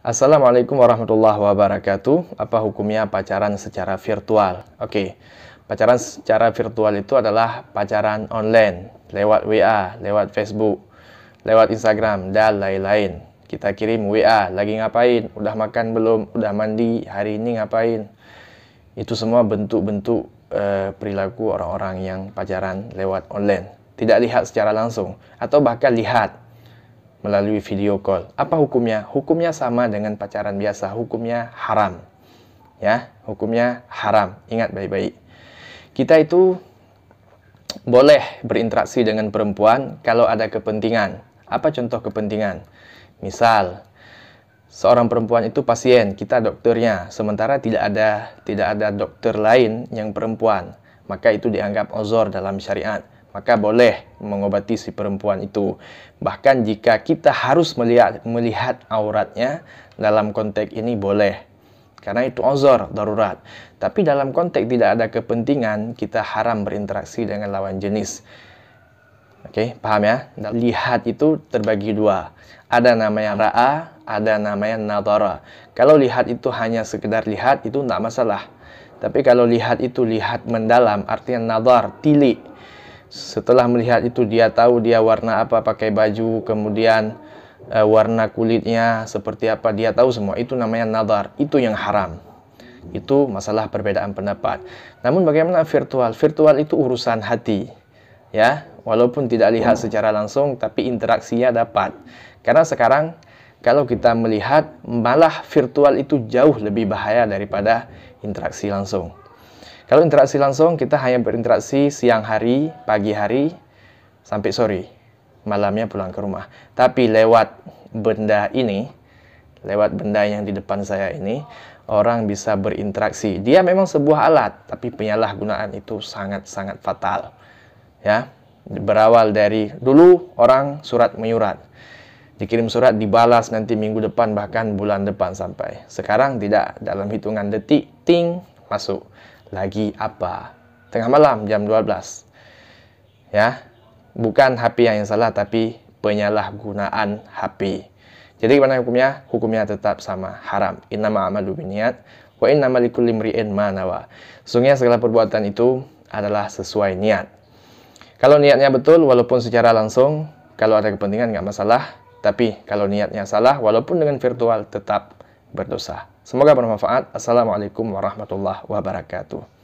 Assalamualaikum warahmatullahi wabarakatuh. Apa hukumnya pacaran secara virtual? Oke, pacaran secara virtual itu adalah pacaran online lewat WA, lewat Facebook, lewat Instagram dan lain-lain. Kita kirim WA, lagi ngapain? Udah makan belum? Udah mandi? Hari ini ngapain? Itu semua bentuk-bentuk uh, perilaku orang-orang yang pacaran lewat online. Tidak lihat secara langsung atau bahkan lihat melalui video call. Apa hukumnya? Hukumnya sama dengan pacaran biasa, hukumnya haram. Ya, hukumnya haram. Ingat baik-baik. Kita itu boleh berinteraksi dengan perempuan kalau ada kepentingan. Apa contoh kepentingan? Misal seorang perempuan itu pasien, kita dokternya, sementara tidak ada tidak ada dokter lain yang perempuan, maka itu dianggap ozor dalam syariat maka boleh mengobati si perempuan itu. Bahkan jika kita harus melihat melihat auratnya dalam konteks ini boleh. Karena itu ozor, darurat. Tapi dalam konteks tidak ada kepentingan, kita haram berinteraksi dengan lawan jenis. Oke, okay, paham ya? Nah, lihat itu terbagi dua. Ada namanya ra'a, ada namanya nadara. Kalau lihat itu hanya sekedar lihat, itu tidak masalah. Tapi kalau lihat itu lihat mendalam, artinya nadar, tilik setelah melihat itu dia tahu dia warna apa pakai baju kemudian e, warna kulitnya seperti apa dia tahu semua itu namanya nadar itu yang haram itu masalah perbedaan pendapat namun bagaimana virtual virtual itu urusan hati ya walaupun tidak lihat secara langsung tapi interaksinya dapat karena sekarang kalau kita melihat malah virtual itu jauh lebih bahaya daripada interaksi langsung kalau interaksi langsung, kita hanya berinteraksi siang hari, pagi hari, sampai sore. Malamnya pulang ke rumah. Tapi lewat benda ini, lewat benda yang di depan saya ini, orang bisa berinteraksi. Dia memang sebuah alat, tapi penyalahgunaan itu sangat-sangat fatal. Ya, berawal dari dulu orang surat menyurat. Dikirim surat dibalas nanti minggu depan bahkan bulan depan sampai. Sekarang tidak dalam hitungan detik ting masuk lagi apa. Tengah malam jam 12. Ya. Bukan HP yang salah tapi penyalahgunaan HP. Jadi gimana hukumnya? Hukumnya tetap sama, haram. Innama amalu biniat wa innama likulli imri'in ma nawa. Sungguhnya segala perbuatan itu adalah sesuai niat. Kalau niatnya betul walaupun secara langsung, kalau ada kepentingan nggak masalah, tapi kalau niatnya salah walaupun dengan virtual tetap berdosa. Semoga bermanfaat. Assalamualaikum warahmatullahi wabarakatuh.